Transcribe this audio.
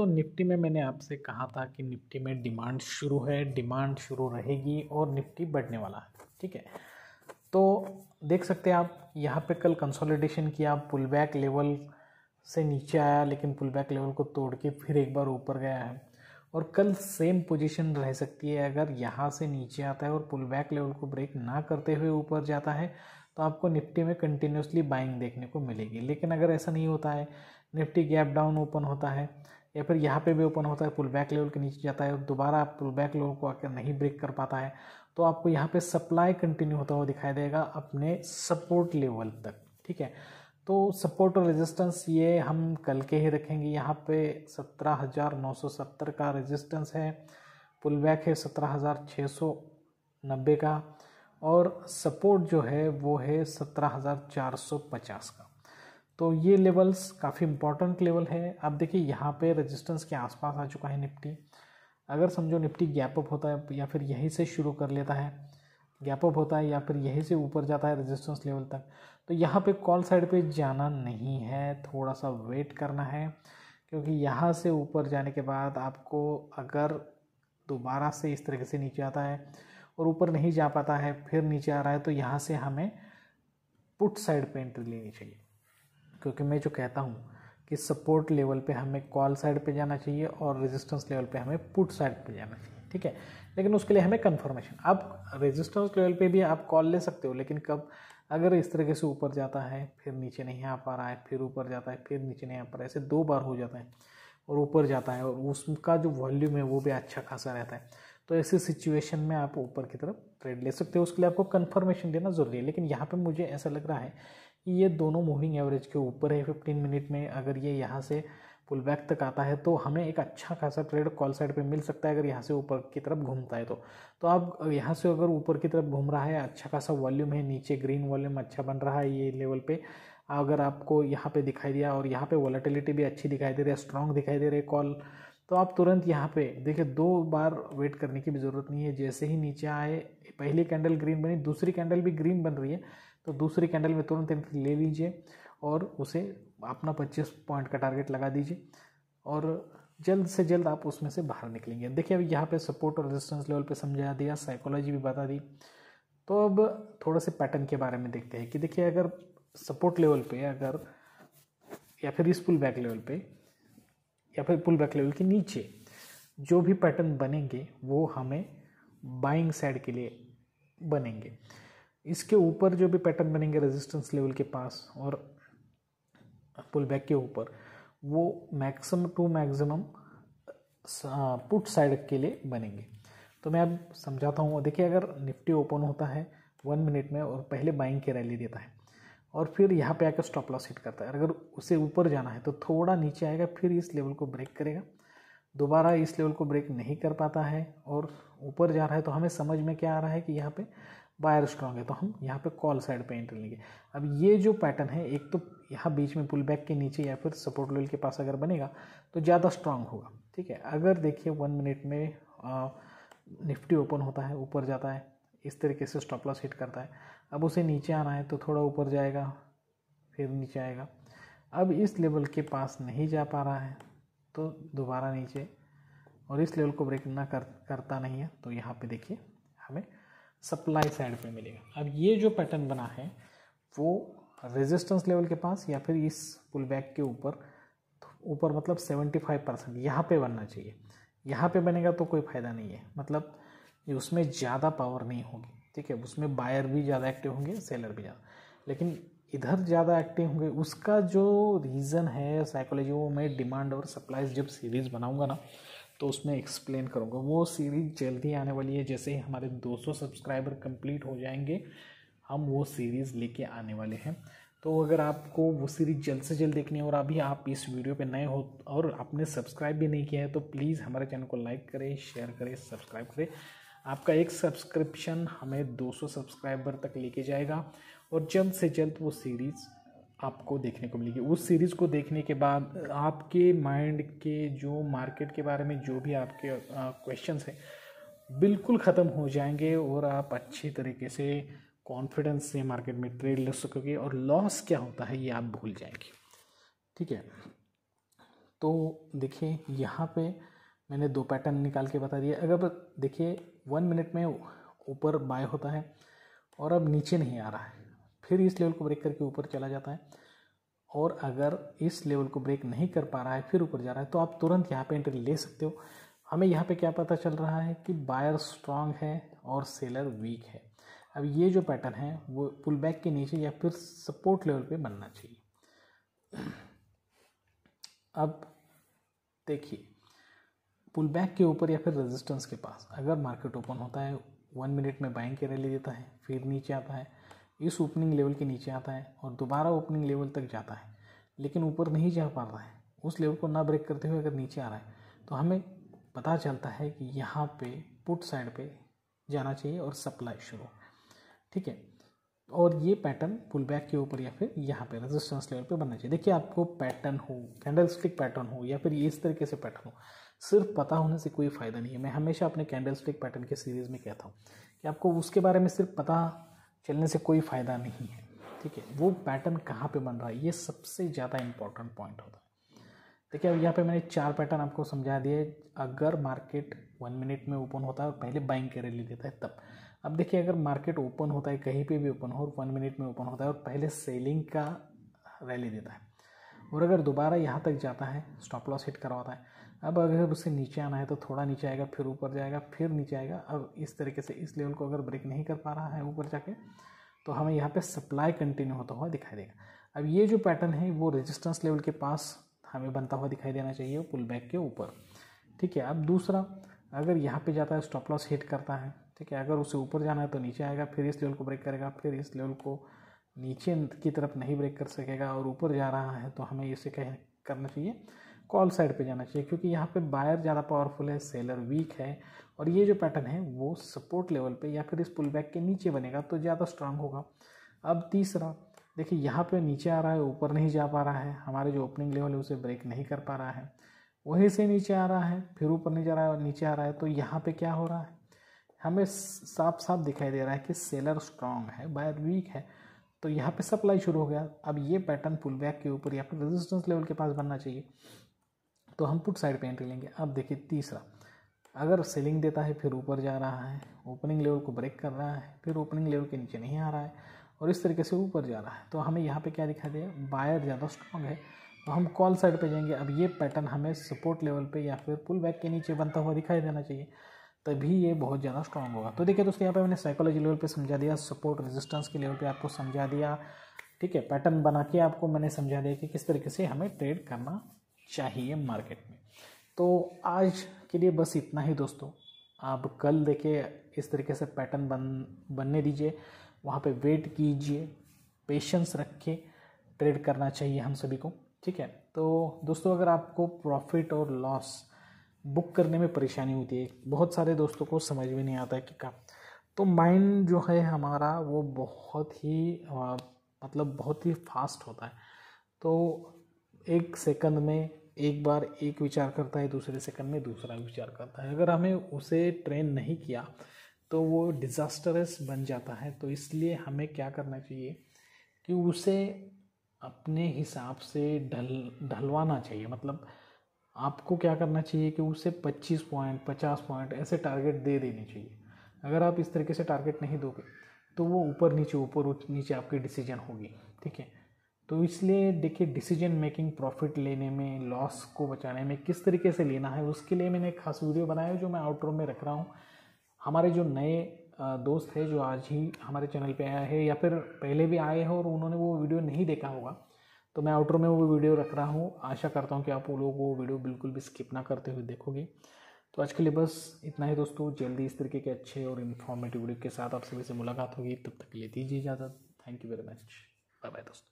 दोस्तों निफ्टी में मैंने आपसे कहा था कि निफ्टी में डिमांड शुरू है डिमांड शुरू रहेगी और निफ्टी बढ़ने वाला है ठीक है तो देख सकते हैं आप यहाँ पे कल कंसोलिडेशन किया पुल बैक लेवल से नीचे आया लेकिन पुल बैक लेवल को तोड़ के फिर एक बार ऊपर गया है और कल सेम पोजीशन रह सकती है अगर यहाँ से नीचे आता है और पुल बैक लेवल को ब्रेक ना करते हुए ऊपर जाता है तो आपको निफ्टी में कंटिन्यूसली बाइंग देखने को मिलेगी लेकिन अगर ऐसा नहीं होता है निफ्टी गैप डाउन ओपन होता है या फिर यहाँ पे भी ओपन होता है पुल बैक लेवल के नीचे जाता है दोबारा पुल बैक लेवल को आकर नहीं ब्रेक कर पाता है तो आपको यहाँ पे सप्लाई कंटिन्यू होता हुआ दिखाई देगा अपने सपोर्ट लेवल तक ठीक है तो सपोर्ट और रेजिस्टेंस ये हम कल के ही रखेंगे यहाँ पे सत्रह हज़ार नौ सौ सत्तर का रेजिस्टेंस है पुल बैक है सत्रह हज़ार छः सौ नब्बे का और सपोर्ट जो है वो है सत्रह हज़ार चार सौ पचास का तो ये लेवल्स काफ़ी इंपॉर्टेंट लेवल है अब देखिए यहाँ पे रेजिस्टेंस के आसपास आ चुका है निफ्टी अगर समझो निफ्टी गैप अप होता है या फिर यहीं से शुरू कर लेता है गैप अप होता है या फिर यहीं से ऊपर जाता है रेजिस्टेंस लेवल तक तो यहाँ पे कॉल साइड पे जाना नहीं है थोड़ा सा वेट करना है क्योंकि यहाँ से ऊपर जाने के बाद आपको अगर दोबारा से इस तरीके से नीचे आता है और ऊपर नहीं जा पाता है फिर नीचे आ रहा है तो यहाँ से हमें पुट साइड पे एंट्री लेनी चाहिए क्योंकि मैं जो कहता हूँ कि सपोर्ट लेवल पे हमें कॉल साइड पे जाना चाहिए और रेजिस्टेंस लेवल पे हमें पुट साइड पे जाना चाहिए ठीक है लेकिन उसके लिए हमें कन्फर्मेशन आप रेजिस्टेंस लेवल पे भी आप कॉल ले सकते हो लेकिन कब अगर इस तरीके से ऊपर जाता है फिर नीचे नहीं आ पा रहा है फिर ऊपर जाता है फिर नीचे नहीं आ पा रहा है ऐसे दो बार हो जाता है और ऊपर जाता है और उसका जो वॉल्यूम है वो भी अच्छा खासा रहता है तो ऐसी सिचुएशन में आप ऊपर की तरफ ट्रेड ले सकते हो उसके लिए आपको कन्फर्मेशन देना ज़रूरी है लेकिन यहाँ पर मुझे ऐसा लग रहा है ये दोनों मूविंग एवरेज के ऊपर है फिफ्टीन मिनट में अगर ये यहाँ से पुल बैक तक आता है तो हमें एक अच्छा खासा ट्रेड कॉल साइड पे मिल सकता है अगर यहाँ से ऊपर की तरफ घूमता है तो तो आप यहाँ से अगर ऊपर की तरफ घूम रहा है अच्छा खासा वॉल्यूम है नीचे ग्रीन वॉल्यूम अच्छा बन रहा है ये लेवल पे अगर आपको यहाँ पे दिखाई दिया और यहाँ पे वॉलेटिलिटी भी अच्छी दिखाई दे रही है स्ट्रॉन्ग दिखाई दे रही है कॉल तो आप तुरंत यहाँ पे देखिए दो बार वेट करने की भी ज़रूरत नहीं है जैसे ही नीचे आए पहली कैंडल ग्रीन बनी दूसरी कैंडल भी ग्रीन बन रही है तो दूसरे कैंडल में तुरंत एंट्री ले लीजिए और उसे अपना पच्चीस पॉइंट का टारगेट लगा दीजिए और जल्द से जल्द आप उसमें से बाहर निकलेंगे देखिए अभी यहाँ पे सपोर्ट और रेजिस्टेंस लेवल पे समझा दिया साइकोलॉजी भी बता दी तो अब थोड़ा से पैटर्न के बारे में देखते हैं कि देखिए अगर सपोर्ट लेवल पे अगर या फिर इस पुल बैक लेवल पे या फिर पुल बैक लेवल के नीचे जो भी पैटर्न बनेंगे वो हमें बाइंग साइड के लिए बनेंगे इसके ऊपर जो भी पैटर्न बनेंगे रेजिस्टेंस लेवल के पास और पुल बैक के ऊपर वो maximum to maximum put side के लिए बनेंगे तो मैं अब समझाता हूँ देखिए अगर निफ्टी ओपन होता है वन मिनट में और पहले बाइंग की रैली देता है और फिर यहाँ पे आकर स्टॉप लॉस हिट करता है अगर उसे ऊपर जाना है तो थोड़ा नीचे आएगा फिर इस लेवल को ब्रेक करेगा दोबारा इस लेवल को ब्रेक नहीं कर पाता है और ऊपर जा रहा है तो हमें समझ में क्या आ रहा है कि यहाँ पर वायर स्ट्रांग है तो हम यहाँ पे कॉल साइड पे एंट्री लेंगे अब ये जो पैटर्न है एक तो यहाँ बीच में पुल बैक के नीचे या फिर सपोर्ट लेवल के पास अगर बनेगा तो ज़्यादा स्ट्रांग होगा ठीक है अगर देखिए वन मिनट में आ, निफ्टी ओपन होता है ऊपर जाता है इस तरीके से स्टॉप लॉस हिट करता है अब उसे नीचे आना है तो थोड़ा ऊपर जाएगा फिर नीचे आएगा अब इस लेवल के पास नहीं जा पा रहा है तो दोबारा नीचे और इस लेवल को ब्रेक ना कर करता नहीं है तो यहाँ पे देखिए हमें सप्लाई साइड पे मिलेगा अब ये जो पैटर्न बना है वो रेजिस्टेंस लेवल के पास या फिर इस पुल बैक के ऊपर तो ऊपर मतलब 75 परसेंट यहाँ पर बनना चाहिए यहाँ पे बनेगा तो कोई फ़ायदा नहीं है मतलब उसमें ज़्यादा पावर नहीं होगी ठीक है उसमें बायर भी ज़्यादा एक्टिव होंगे सेलर भी ज़्यादा लेकिन इधर ज़्यादा एक्टिव होंगे उसका जो रीज़न है साइकोलॉजी वो मैं डिमांड और सप्लाई जब सीरीज़ बनाऊँगा ना तो उसमें एक्सप्लेन करूँगा वो सीरीज़ जल्द ही आने वाली है जैसे ही हमारे 200 सब्सक्राइबर कंप्लीट हो जाएंगे हम वो सीरीज़ लेके आने वाले हैं तो अगर आपको वो सीरीज़ जल्द से जल्द देखनी है और अभी आप इस वीडियो पे नए हो और आपने सब्सक्राइब भी नहीं किया है तो प्लीज़ हमारे चैनल को लाइक करें शेयर करें सब्सक्राइब करें आपका एक सब्सक्रिप्शन हमें 200 सब्सक्राइबर तक लेके जाएगा और जल्द से जल्द वो सीरीज़ आपको देखने को मिलेगी उस सीरीज़ को देखने के बाद आपके माइंड के जो मार्केट के बारे में जो भी आपके क्वेश्चन हैं बिल्कुल ख़त्म हो जाएंगे और आप अच्छे तरीके से कॉन्फिडेंस से मार्केट में ट्रेड ले सकोगे और लॉस क्या होता है ये आप भूल जाएंगे ठीक है तो देखिए यहाँ पे मैंने दो पैटर्न निकाल के बता दिया अगर देखिए वन मिनट में ऊपर बाय होता है और अब नीचे नहीं आ रहा है फिर इस लेवल को ब्रेक करके ऊपर चला जाता है और अगर इस लेवल को ब्रेक नहीं कर पा रहा है फिर ऊपर जा रहा है तो आप तुरंत यहाँ पे एंट्री ले सकते हो हमें यहाँ पे क्या पता चल रहा है कि बायर स्ट्रांग है और सेलर वीक है अब ये जो पैटर्न है वो पुल बैक के नीचे या फिर सपोर्ट लेवल पे बनना चाहिए अब देखिए पुल बैक के ऊपर या फिर रेजिस्टेंस के पास अगर मार्केट ओपन होता है वन मिनट में बाइंग के रैली देता है फिर नीचे आता है इस ओपनिंग लेवल के नीचे आता है और दोबारा ओपनिंग लेवल तक जाता है लेकिन ऊपर नहीं जा पा रहा है उस लेवल को ना ब्रेक करते हुए अगर नीचे आ रहा है तो हमें पता चलता है कि यहाँ पे पुट साइड पे जाना चाहिए और सप्लाई शुरू ठीक है और ये पैटर्न पुल बैक के ऊपर या फिर यहाँ पे रेजिस्टेंस लेवल पे बनना चाहिए देखिए आपको पैटर्न हो कैंडल स्टिक पैटर्न हो या फिर इस तरीके से पैटर्न हो सिर्फ पता होने से कोई फ़ायदा नहीं है मैं हमेशा अपने कैंडल स्टिक पैटर्न के सीरीज़ में कहता हूँ कि आपको उसके बारे में सिर्फ पता चलने से कोई फ़ायदा नहीं है ठीक है वो पैटर्न कहाँ पे बन रहा है ये सबसे ज़्यादा इम्पॉर्टेंट पॉइंट होता है देखिए अब यहाँ पे मैंने चार पैटर्न आपको समझा दिए अगर मार्केट वन मिनट में ओपन होता है और पहले बाइंग के रैली देता है तब अब देखिए अगर मार्केट ओपन होता है कहीं पे भी ओपन हो और वन मिनट में ओपन होता है और पहले सेलिंग का रैली देता है और अगर दोबारा यहाँ तक जाता है स्टॉप लॉस हिट करवाता है अब अगर उसे नीचे आना है तो थोड़ा नीचे आएगा फिर ऊपर जाएगा फिर नीचे आएगा अब इस तरीके से इस लेवल को अगर ब्रेक नहीं कर पा रहा है ऊपर जाके तो हमें यहाँ पे सप्लाई कंटिन्यू होता हुआ दिखाई देगा अब ये जो पैटर्न है वो रेजिस्टेंस लेवल के पास हमें बनता हुआ दिखाई देना चाहिए पुल बैक के ऊपर ठीक है अब दूसरा अगर यहाँ पे जाता है स्टॉप लॉस हिट करता है ठीक है अगर उसे ऊपर जाना है तो नीचे आएगा फिर इस लेवल को ब्रेक करेगा फिर इस लेवल को नीचे की तरफ नहीं ब्रेक कर सकेगा और ऊपर जा रहा है तो हमें इसे कह करना चाहिए कॉल साइड पे जाना चाहिए क्योंकि यहाँ पे बायर ज़्यादा पावरफुल है सेलर वीक है और ये जो पैटर्न है वो सपोर्ट लेवल पे या फिर इस पुल बैक के नीचे बनेगा तो ज़्यादा स्ट्रांग होगा अब तीसरा देखिए यहाँ पे नीचे आ रहा है ऊपर नहीं जा पा रहा है हमारे जो ओपनिंग लेवल है उसे ब्रेक नहीं कर पा रहा है वहीं से नीचे आ रहा है फिर ऊपर नहीं जा रहा है और नीचे आ रहा है तो यहाँ पर क्या हो रहा है हमें साफ साफ दिखाई दे रहा है कि सेलर स्ट्रांग है बायर वीक है तो यहाँ पे सप्लाई शुरू हो गया अब ये पैटर्न पुल बैक के ऊपर या फिर रेजिस्टेंस लेवल के पास बनना चाहिए तो हम पुट साइड पे एंट्री लेंगे अब देखिए तीसरा अगर सेलिंग देता है फिर ऊपर जा रहा है ओपनिंग लेवल को ब्रेक कर रहा है फिर ओपनिंग लेवल के नीचे नहीं आ रहा है और इस तरीके से ऊपर जा रहा है तो हमें यहाँ पे क्या दिखा दे बायर ज़्यादा स्ट्रॉन्ग है तो हम कॉल साइड पे जाएंगे अब ये पैटर्न हमें सपोर्ट लेवल पे या फिर पुल बैक के नीचे बनता हुआ दिखाई देना चाहिए तभी ये बहुत ज़्यादा स्ट्रॉन्ग होगा तो देखिए दोस्तों यहाँ पे मैंने साइकोलॉजी लेवल पे समझा दिया सपोर्ट रेजिस्टेंस के लेवल पे आपको समझा दिया ठीक है पैटर्न बना के आपको मैंने समझा दिया कि किस तरीके से हमें ट्रेड करना चाहिए मार्केट में तो आज के लिए बस इतना ही दोस्तों आप कल देखे इस तरीके से पैटर्न बन बनने दीजिए वहाँ पे वेट कीजिए पेशेंस रख के ट्रेड करना चाहिए हम सभी को ठीक है तो दोस्तों अगर आपको प्रॉफिट और लॉस बुक करने में परेशानी होती है बहुत सारे दोस्तों को समझ में नहीं आता है कि क्या तो माइंड जो है हमारा वो बहुत ही मतलब बहुत ही फास्ट होता है तो एक सेकंड में एक बार एक विचार करता है दूसरे सेकंड में दूसरा विचार करता है अगर हमें उसे ट्रेन नहीं किया तो वो डिज़ास्टरस बन जाता है तो इसलिए हमें क्या करना चाहिए कि उसे अपने हिसाब से ढल ढलवाना चाहिए मतलब आपको क्या करना चाहिए कि उसे 25 पॉइंट 50 पॉइंट ऐसे टारगेट दे देने चाहिए अगर आप इस तरीके से टारगेट नहीं दोगे तो वो ऊपर नीचे ऊपर नीचे आपकी डिसीजन होगी ठीक है तो इसलिए देखिए डिसीजन मेकिंग प्रॉफिट लेने में लॉस को बचाने में किस तरीके से लेना है उसके लिए मैंने एक खास वीडियो बनाया है जो मैं आउटरो में रख रहा हूँ हमारे जो नए दोस्त है जो आज ही हमारे चैनल पे आया है या फिर पहले भी आए हैं और उन्होंने वो वीडियो नहीं देखा होगा तो मैं आउटरो में वो वीडियो रख रहा हूँ आशा करता हूँ कि आप वो लोग वो वीडियो बिल्कुल भी स्किप ना करते हुए देखोगे तो आज के लिए बस इतना ही दोस्तों जल्दी इस तरीके के अच्छे और इन्फॉर्मेटिव वीडियो के साथ आप सभी से मुलाकात होगी तब तक के लिए दीजिए इजाज़त thank you very much bye bye दोस्तों